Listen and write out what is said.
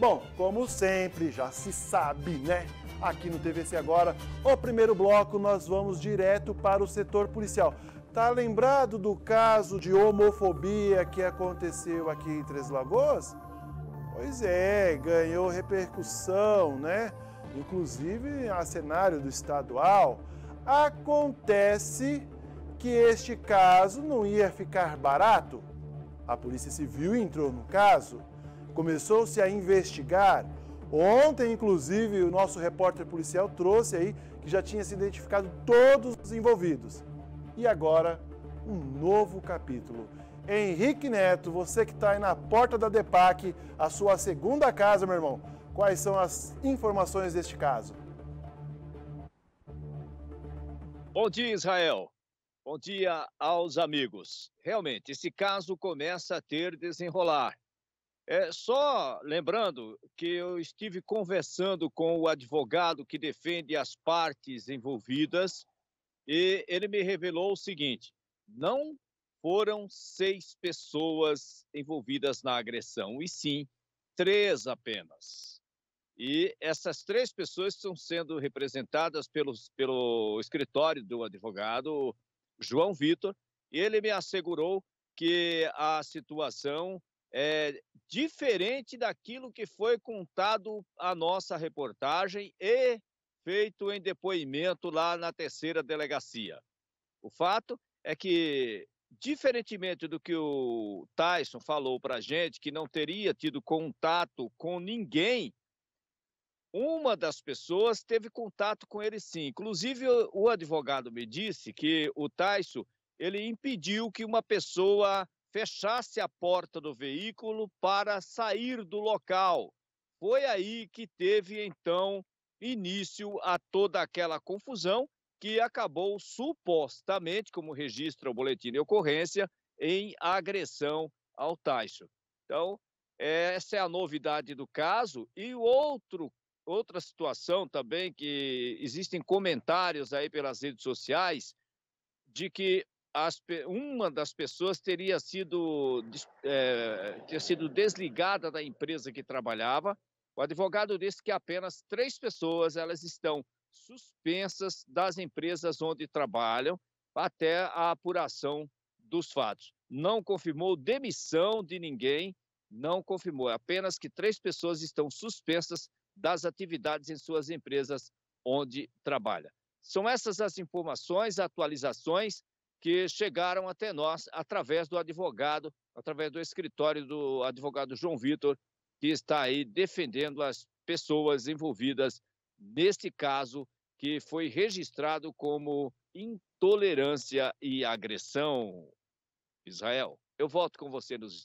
Bom, como sempre, já se sabe, né? Aqui no TVC Agora, o primeiro bloco nós vamos direto para o setor policial. Tá lembrado do caso de homofobia que aconteceu aqui em Três Lagoas? Pois é, ganhou repercussão, né? Inclusive, a cenário do estadual. Acontece que este caso não ia ficar barato. A Polícia Civil entrou no caso começou-se a investigar. Ontem, inclusive, o nosso repórter policial trouxe aí que já tinha se identificado todos os envolvidos. E agora, um novo capítulo. Henrique Neto, você que está aí na porta da DEPAC, a sua segunda casa, meu irmão. Quais são as informações deste caso? Bom dia, Israel. Bom dia aos amigos. Realmente, esse caso começa a ter desenrolar. É, só lembrando que eu estive conversando com o advogado que defende as partes envolvidas e ele me revelou o seguinte: não foram seis pessoas envolvidas na agressão, e sim três apenas. E essas três pessoas estão sendo representadas pelos, pelo escritório do advogado João Vitor. Ele me assegurou que a situação é, diferente daquilo que foi contado a nossa reportagem e feito em depoimento lá na terceira delegacia. O fato é que, diferentemente do que o Tyson falou para a gente, que não teria tido contato com ninguém, uma das pessoas teve contato com ele sim. Inclusive, o advogado me disse que o Tyson ele impediu que uma pessoa fechasse a porta do veículo para sair do local. Foi aí que teve então início a toda aquela confusão que acabou supostamente, como registra o boletim de ocorrência, em agressão ao Taixo. Então, essa é a novidade do caso. E outro, outra situação também que existem comentários aí pelas redes sociais de que as, uma das pessoas teria sido, é, teria sido desligada da empresa que trabalhava. O advogado disse que apenas três pessoas elas estão suspensas das empresas onde trabalham até a apuração dos fatos. Não confirmou demissão de ninguém, não confirmou, apenas que três pessoas estão suspensas das atividades em suas empresas onde trabalha. São essas as informações, atualizações que chegaram até nós através do advogado, através do escritório do advogado João Vitor, que está aí defendendo as pessoas envolvidas neste caso que foi registrado como intolerância e agressão. Israel, eu volto com você nos